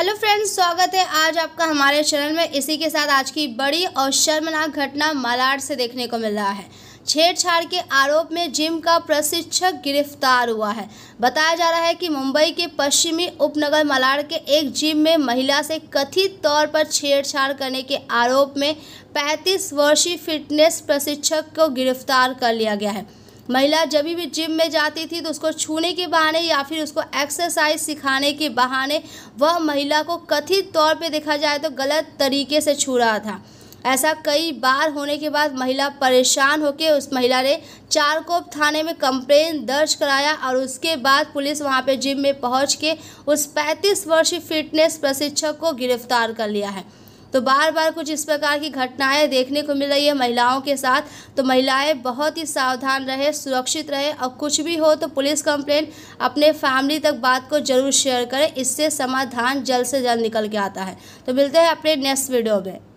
hello friends स्वागत है आज आपका हमारे चैनल में इसी के साथ आज की बड़ी और शर्मनाक घटना मलाड से देखने को मिल रहा है छेड़छाड़ के आरोप में जिम का प्रशिक्षक गिरफ्तार हुआ है बताया जा रहा है कि मुंबई के पश्चिमी उपनगर मलाड के एक जिम में महिला से कथित तौर पर छेड़छाड़ करने के आरोप में 35 वर्षीय फिटनेस प्रशिक्षक को गिरफ्तार कर लिया गया है महिला जब भी जिम में जाती थी तो उसको छूने के बहाने या फिर उसको एक्सरसाइज सिखाने के बहाने वह महिला को कथित तौर पे देखा जाए तो गलत तरीके से छू रहा था ऐसा कई बार होने के बाद महिला परेशान होकर उस महिला ने चारकोप थाने में कंप्लेन दर्ज कराया और उसके बाद पुलिस वहां पे जिम में पहुंच के उस 35 वर्षीय फिटनेस प्रशिक्षक को गिरफ्तार कर लिया है तो बार बार कुछ इस प्रकार की घटनाएं देखने को मिल रही है महिलाओं के साथ तो महिलाएं बहुत ही सावधान रहे सुरक्षित रहे और कुछ भी हो तो पुलिस कंप्लेन अपने फैमिली तक बात को जरूर शेयर करें इससे समाधान जल्द से जल्द निकल के आता है तो मिलते हैं अपने नेक्स्ट वीडियो में